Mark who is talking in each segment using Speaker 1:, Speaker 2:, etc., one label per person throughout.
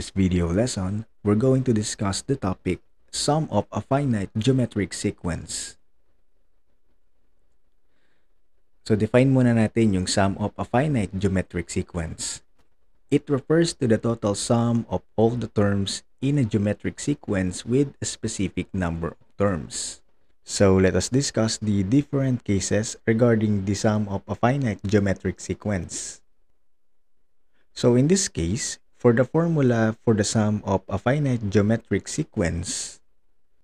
Speaker 1: this video lesson, we're going to discuss the topic sum of a finite geometric sequence. So define muna natin yung sum of a finite geometric sequence. It refers to the total sum of all the terms in a geometric sequence with a specific number of terms. So let us discuss the different cases regarding the sum of a finite geometric sequence. So in this case, for the formula for the sum of a finite geometric sequence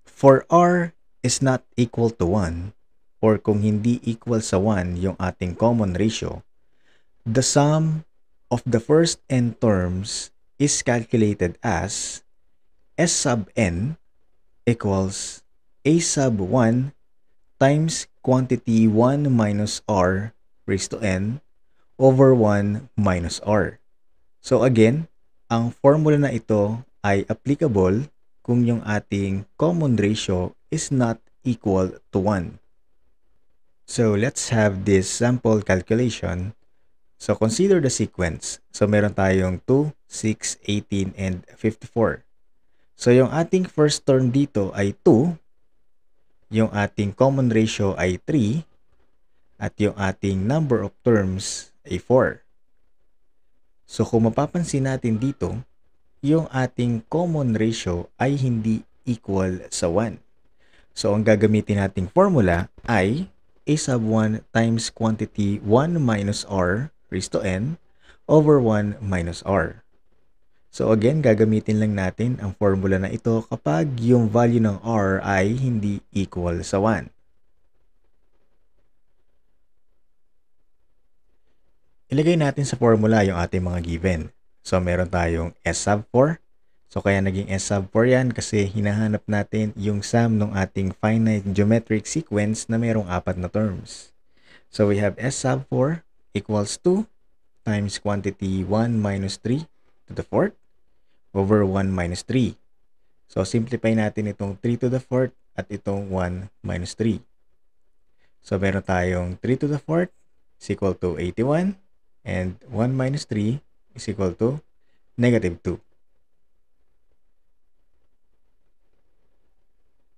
Speaker 1: for r is not equal to 1 or kung hindi equal sa 1 yung ating common ratio, the sum of the first n terms is calculated as S sub n equals A sub 1 times quantity 1 minus r raised to n over 1 minus r. So again, ang formula na ito ay applicable kung yung ating common ratio is not equal to 1. So let's have this sample calculation. So consider the sequence. So meron tayong 2, 6, 18, and 54. So yung ating first term dito ay 2, yung ating common ratio ay 3, at yung ating number of terms ay 4. So kung mapapansin natin dito, yung ating common ratio ay hindi equal sa 1. So ang gagamitin nating formula ay a sub 1 times quantity 1 minus r raised to n over 1 minus r. So again, gagamitin lang natin ang formula na ito kapag yung value ng r ay hindi equal sa 1. ilagay natin sa formula yung ating mga given. So, meron tayong S sub 4. So, kaya naging S sub 4 yan kasi hinahanap natin yung sum ng ating finite geometric sequence na merong apat na terms. So, we have S sub 4 equals 2 times quantity 1 minus 3 to the 4th over 1 minus 3. So, simplify natin itong 3 to the 4th at itong 1 minus 3. So, meron tayong 3 to the 4th is equal to 81 And 1 minus 3 is equal to negative 2.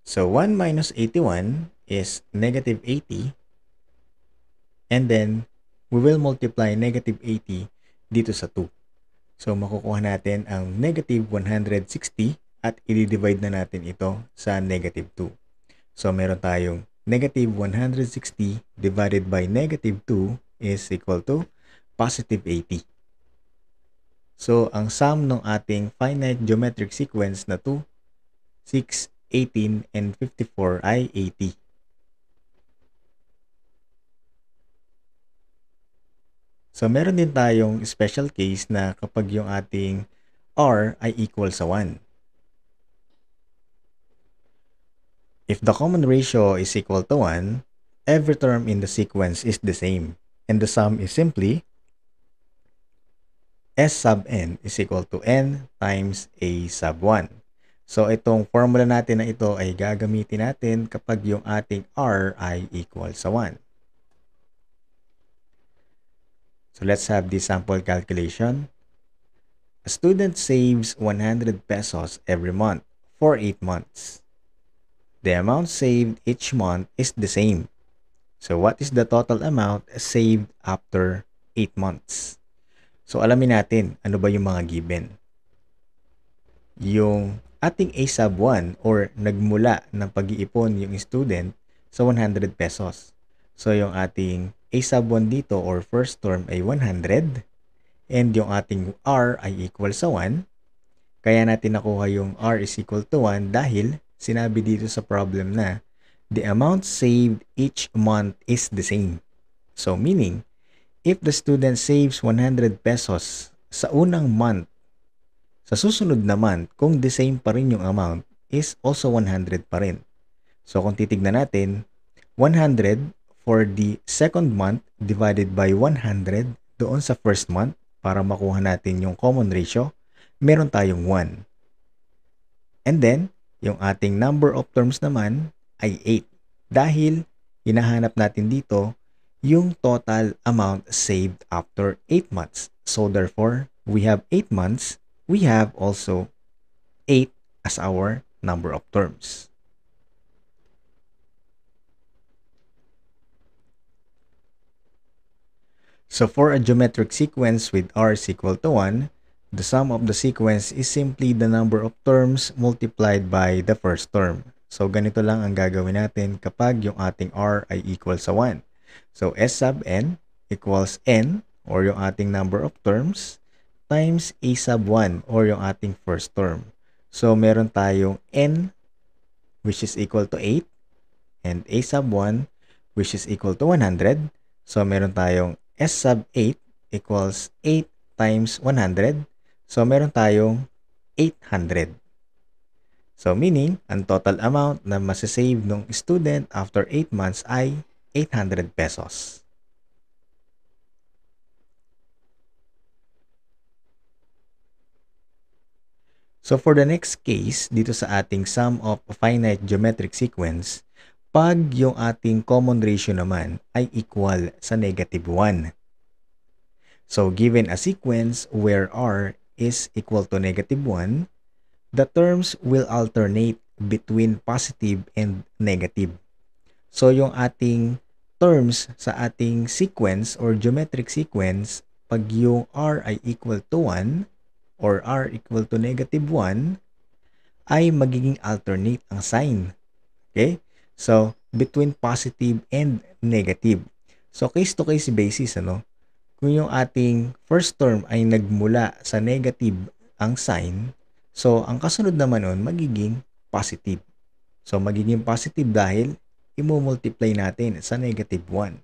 Speaker 1: So 1 minus 81 is negative 80. And then, we will multiply negative 80 dito sa 2. So makukuha natin ang negative 160 at i-divide na natin ito sa negative 2. So meron tayong negative 160 divided by negative 2 is equal to positive 80. So, ang sum ng ating finite geometric sequence na 2, 6, 18, and 54 ay 80. So, meron din tayong special case na kapag yung ating r ay equal sa 1. If the common ratio is equal to 1, every term in the sequence is the same, and the sum is simply S sub n is equal to n times a sub 1. So, itong formula natin na ito ay gagamitin natin kapag yung ating r ay equal sa 1. So, let's have the sample calculation. A student saves 100 pesos every month for 8 months. The amount saved each month is the same. So, what is the total amount saved after 8 months? So alamin natin ano ba yung mga given. Yung ating A sub 1 or nagmula ng pag-iipon yung student sa 100 pesos. So yung ating A sub 1 dito or first term ay 100 and yung ating R ay equal sa 1. Kaya natin nakuha yung R is equal to 1 dahil sinabi dito sa problem na the amount saved each month is the same. So meaning, if the student saves 100 pesos sa unang month, sa susunod na month, kung the same pa rin yung amount, is also 100 pa rin. So kung titignan natin, 100 for the second month divided by 100 doon sa first month para makuha natin yung common ratio, meron tayong 1. And then, yung ating number of terms naman ay 8 dahil hinahanap natin dito yung total amount saved after 8 months. So therefore, we have 8 months, we have also 8 as our number of terms. So for a geometric sequence with r is equal to 1, the sum of the sequence is simply the number of terms multiplied by the first term. So ganito lang ang gagawin natin kapag yung ating r ay equal sa 1. So, S sub n equals n or yung ating number of terms times A sub 1 or yung ating first term. So, meron tayong n which is equal to 8 and A sub 1 which is equal to 100. So, meron tayong S sub 8 equals 8 times 100. So, meron tayong 800. So, meaning, ang total amount na masasave ng student after 8 months ay 800 pesos. So for the next case, dito sa ating sum of a finite geometric sequence, pag yung ating common ratio naman ay equal sa negative 1. So given a sequence where r is equal to negative 1, the terms will alternate between positive and negative. So yung ating terms sa ating sequence or geometric sequence, pag yung r ay equal to 1 or r equal to negative 1, ay magiging alternate ang sign. Okay? So, between positive and negative. So, case-to-case -case basis, ano? Kung yung ating first term ay nagmula sa negative ang sign, so, ang kasunod naman nun, magiging positive. So, magiging positive dahil i-multiply natin sa negative 1.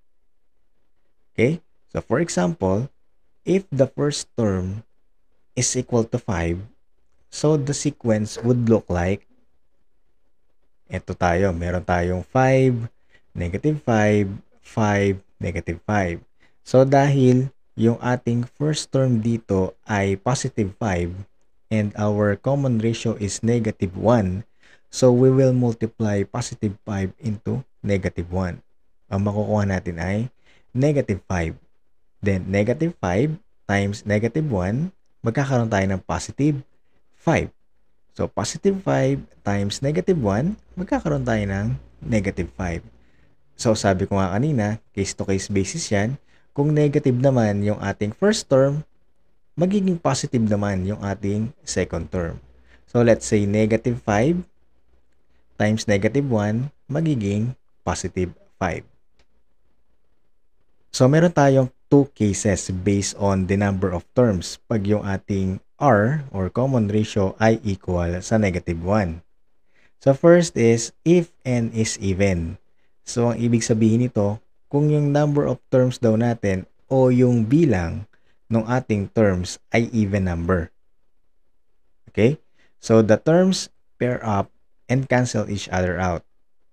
Speaker 1: Okay? So, for example, if the first term is equal to 5, so the sequence would look like, ito tayo, meron tayong 5, negative 5, 5, negative 5. So, dahil yung ating first term dito ay positive 5 and our common ratio is negative 1, So, we will multiply positive 5 into negative 1. Ang makukuha natin ay negative 5. Then, negative 5 times negative 1, magkakaroon tayo ng positive 5. So, positive 5 times negative 1, magkakaroon tayo ng negative 5. So, sabi ko nga kanina, case-to-case basis yan. Kung negative naman yung ating first term, magiging positive naman yung ating second term. So, let's say negative 5 times negative 1 magiging positive 5. So meron tayong 2 cases based on the number of terms pag yung ating R or common ratio ay equal sa negative 1. So first is if n is even. So ang ibig sabihin nito, kung yung number of terms daw natin o yung bilang ng ating terms ay even number. Okay? So the terms pair up and cancel each other out.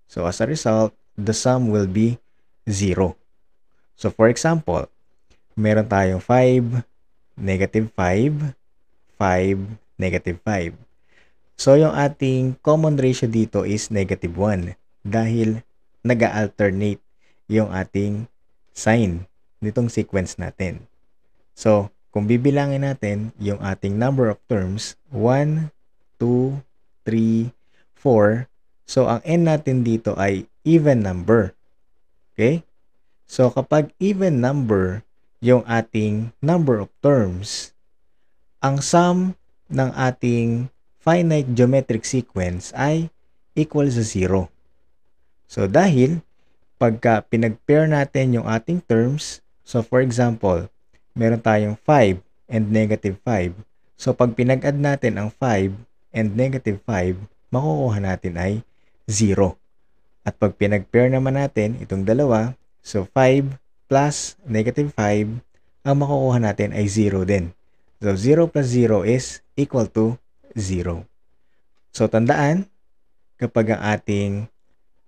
Speaker 1: So as a result, the sum will be 0. So for example, meron tayong 5, negative 5, 5, negative 5. So yung ating common ratio dito is negative 1 dahil nag-alternate yung ating sign nitong sequence natin. So, kung bibilangin natin yung ating number of terms, 1, 2, 3, 4. So, ang n natin dito ay even number. Okay? So, kapag even number yung ating number of terms, ang sum ng ating finite geometric sequence ay equal sa 0. So, dahil pagka pinag-pair natin yung ating terms, so for example, meron tayong 5 and negative 5. So, pag pinag-add natin ang 5 and negative 5, makukuha natin ay 0. At pag pinag-pair naman natin itong dalawa, so 5 plus negative 5, ang makukuha natin ay 0 din. So 0 plus 0 is equal to 0. So tandaan, kapag ang ating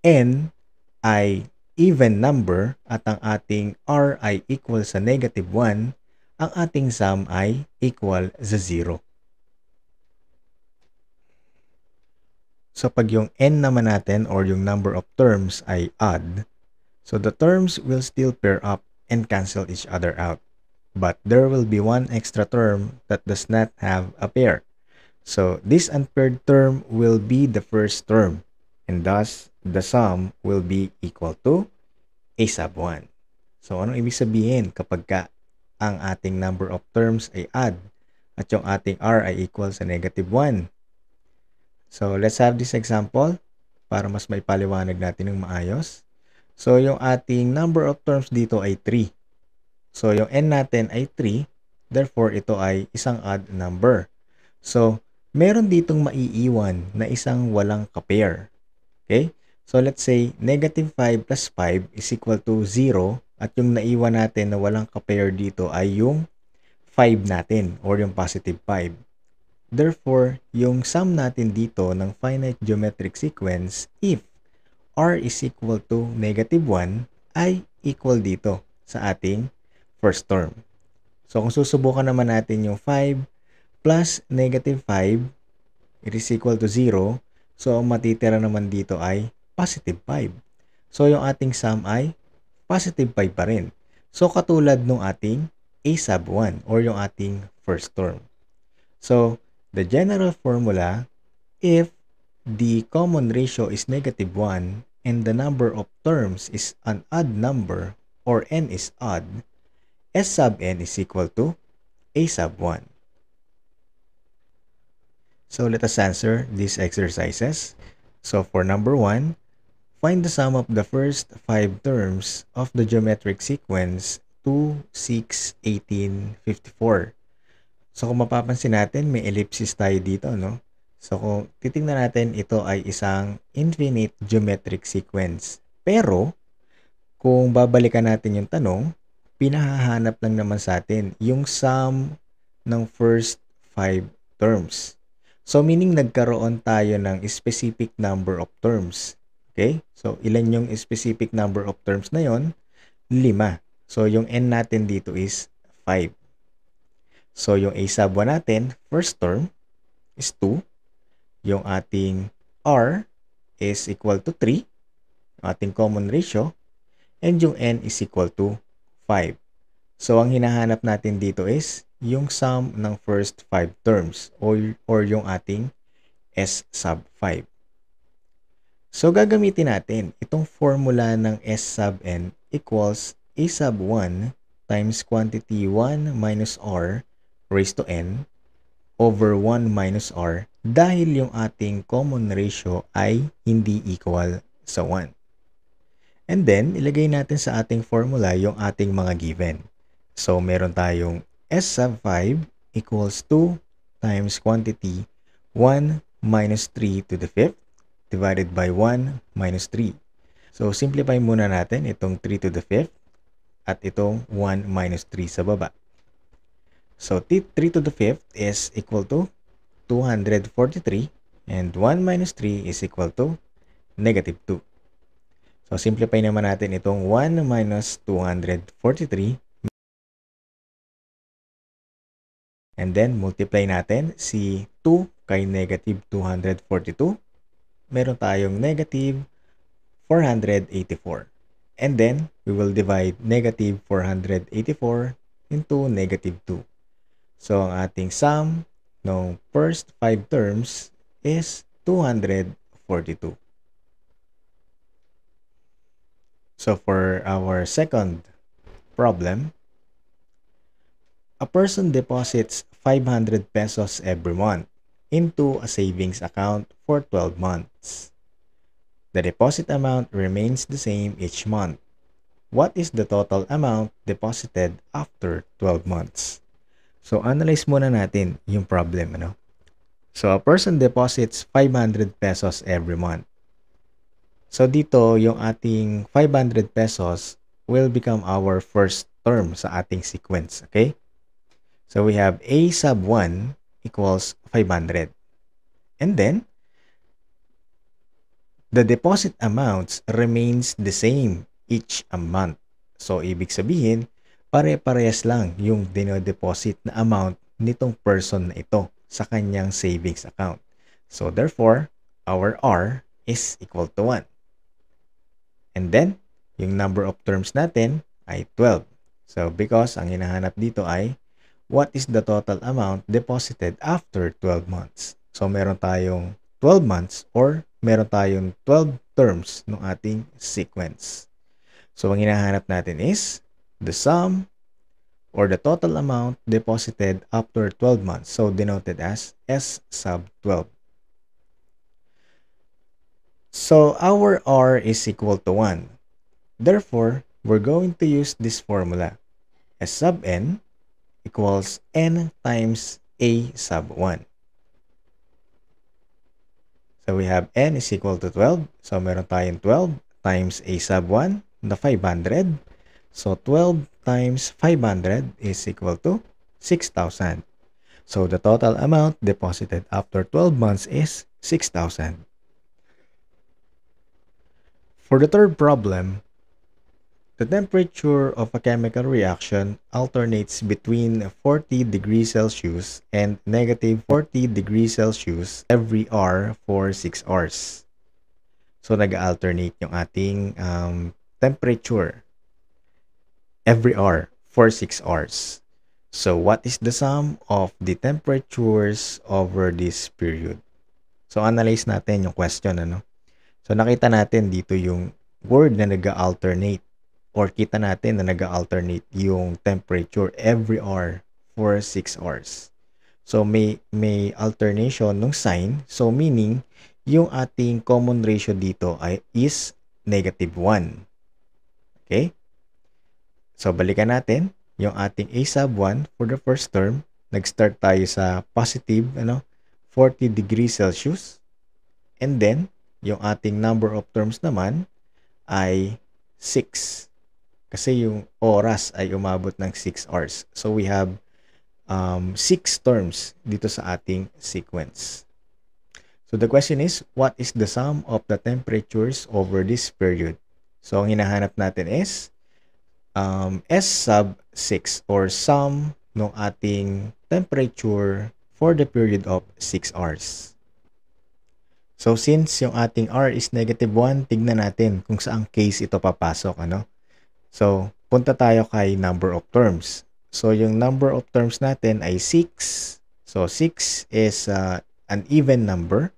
Speaker 1: n ay even number at ang ating r ay equal sa negative 1, ang ating sum ay equal sa 0. So pag yung n naman natin or yung number of terms ay odd, so the terms will still pair up and cancel each other out. But there will be one extra term that does not have a pair. So this unpaired term will be the first term and thus the sum will be equal to a sub 1. So anong ibig sabihin kapag ka ang ating number of terms ay odd at yung ating r ay equal sa negative 1? So, let's have this example para mas may paliwanag natin ng maayos. So, yung ating number of terms dito ay 3. So, yung n natin ay 3. Therefore, ito ay isang odd number. So, meron ditong maiiwan na isang walang kapair. Okay? So, let's say, negative 5 plus 5 is equal to 0. At yung naiwan natin na walang kapair dito ay yung 5 natin or yung positive 5. Therefore, yung sum natin dito ng finite geometric sequence, if r is equal to negative 1, ay equal dito sa ating first term. So, kung susubukan naman natin yung 5 plus negative 5, it is equal to 0. So, ang matitira naman dito ay positive 5. So, yung ating sum ay positive 5 pa rin. So, katulad nung ating a sub 1 or yung ating first term. So, The general formula, if the common ratio is negative 1 and the number of terms is an odd number or n is odd, S sub n is equal to A sub 1. So let us answer these exercises. So for number 1, find the sum of the first 5 terms of the geometric sequence 2, 6, 18, 54. So kung mapapansin natin, may ellipsis tayo dito, no? So kung titingnan natin, ito ay isang infinite geometric sequence. Pero, kung babalikan natin yung tanong, pinahahanap lang naman sa atin yung sum ng first five terms. So meaning nagkaroon tayo ng specific number of terms. Okay? So ilan yung specific number of terms na yon? Lima. So yung n natin dito is 5. So, yung A sub 1 natin, first term is 2. Yung ating R is equal to 3. Yung ating common ratio. And yung N is equal to 5. So, ang hinahanap natin dito is yung sum ng first 5 terms or, or yung ating S sub 5. So, gagamitin natin itong formula ng S sub N equals A sub 1 times quantity 1 minus R raised to n over 1 minus r dahil yung ating common ratio ay hindi equal sa 1. And then, ilagay natin sa ating formula yung ating mga given. So, meron tayong S sub 5 equals 2 times quantity 1 minus 3 to the 5th divided by 1 minus 3. So, simplify muna natin itong 3 to the 5th at itong 1 minus 3 sa baba. So 3 to the 5th is equal to 243 and 1 minus 3 is equal to negative 2. So simplify naman natin itong 1 minus 243 and then multiply natin si 2 kay negative 242. Meron tayong negative 484. And then, we will divide negative 484 into negative 2. So, ang ating sum ng first 5 terms is 242. So, for our second problem, a person deposits 500 pesos every month into a savings account for 12 months. The deposit amount remains the same each month. What is the total amount deposited after 12 months? So, analyze muna natin yung problem, ano? So, a person deposits 500 pesos every month. So, dito, yung ating 500 pesos will become our first term sa ating sequence, okay? So, we have A sub 1 equals 500. And then, the deposit amounts remains the same each a month. So, ibig sabihin, pare-parehas lang yung dinodeposit na amount nitong person na ito sa kanyang savings account. So therefore, our R is equal to 1. And then, yung number of terms natin ay 12. So because ang hinahanap dito ay what is the total amount deposited after 12 months. So meron tayong 12 months or meron tayong 12 terms ng ating sequence. So ang hinahanap natin is the sum or the total amount deposited after 12 months, so denoted as S sub 12. So our R is equal to 1. Therefore, we're going to use this formula. S sub n equals n times A sub 1. So we have n is equal to 12. So meron tayong 12 times A sub 1 the 500 so 12 times 500 is equal to 6,000. So the total amount deposited after 12 months is 6,000. For the third problem, the temperature of a chemical reaction alternates between 40 degrees Celsius and negative 40 degrees Celsius every hour for 6 hours. So, nag-alternate yung ating um, temperature. every hour for 6 hours. So what is the sum of the temperatures over this period? So analyze natin yung question ano. So nakita natin dito yung word na nag-alternate or kita natin na nag-alternate yung temperature every hour for 6 hours. So may may alternation ng sign. So meaning yung ating common ratio dito ay is negative 1. Okay? So, balikan natin yung ating A sub 1 for the first term. Nag-start tayo sa positive, ano, 40 degrees Celsius. And then, yung ating number of terms naman ay 6. Kasi yung oras ay umabot ng 6 hours. So, we have um, 6 terms dito sa ating sequence. So, the question is, what is the sum of the temperatures over this period? So, ang hinahanap natin is um, S sub 6 or sum ng ating temperature for the period of 6 hours. So since yung ating R is negative 1, tignan natin kung saang case ito papasok. Ano? So punta tayo kay number of terms. So yung number of terms natin ay 6. So 6 is uh, an even number.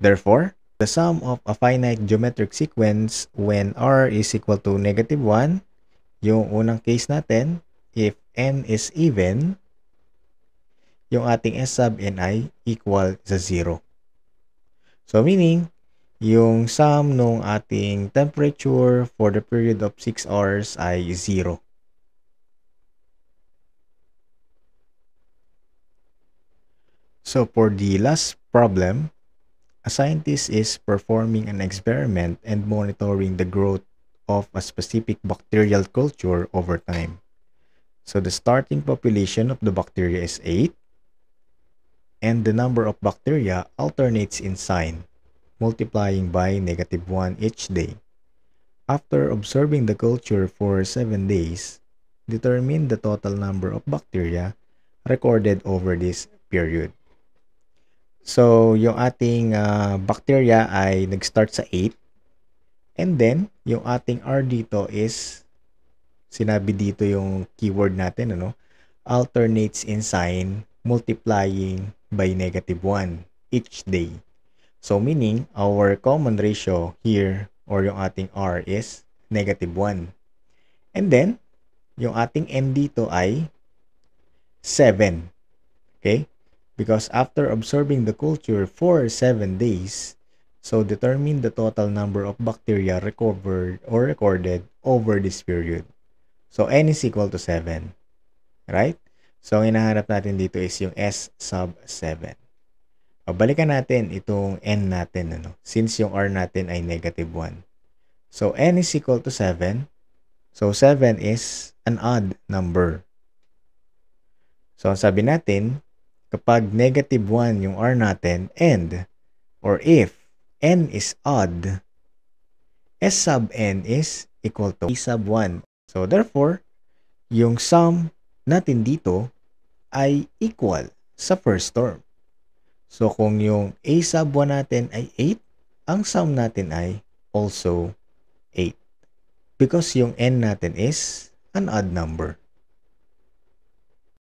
Speaker 1: Therefore, the sum of a finite geometric sequence when R is equal to negative 1 yung unang case natin, if n is even, yung ating s sub n ay equal sa 0. So meaning, yung sum ng ating temperature for the period of 6 hours ay 0. So for the last problem, a scientist is performing an experiment and monitoring the growth of a specific bacterial culture over time. So the starting population of the bacteria is 8 and the number of bacteria alternates in sign, multiplying by negative 1 each day. After observing the culture for 7 days, determine the total number of bacteria recorded over this period. So, yung ating uh, bacteria ay nag-start sa 8 And then, yung ating R dito is, sinabi dito yung keyword natin, ano? Alternates in sign multiplying by negative 1 each day. So, meaning, our common ratio here, or yung ating R is negative 1. And then, yung ating N dito ay 7. Okay? Because after observing the culture for 7 days, So determine the total number of bacteria recovered or recorded over this period. So n is equal to 7. Right? So ang hinahanap natin dito is yung s sub 7. O, balikan natin itong n natin ano since yung r natin ay negative 1. So n is equal to 7. So 7 is an odd number. So ang sabi natin kapag negative 1 yung r natin and or if n is odd, s sub n is equal to p sub 1. So, therefore, yung sum natin dito ay equal sa first term. So, kung yung a sub 1 natin ay 8, ang sum natin ay also 8. Because yung n natin is an odd number.